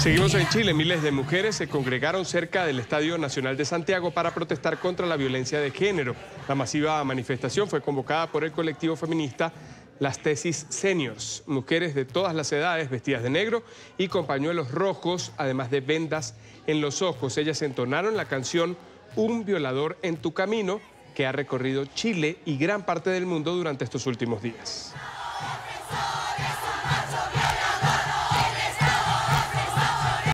Seguimos en Chile. Miles de mujeres se congregaron cerca del Estadio Nacional de Santiago para protestar contra la violencia de género. La masiva manifestación fue convocada por el colectivo feminista Las Tesis Seniors, mujeres de todas las edades vestidas de negro y con pañuelos rojos, además de vendas en los ojos. Ellas entonaron la canción Un violador en tu camino, que ha recorrido Chile y gran parte del mundo durante estos últimos días.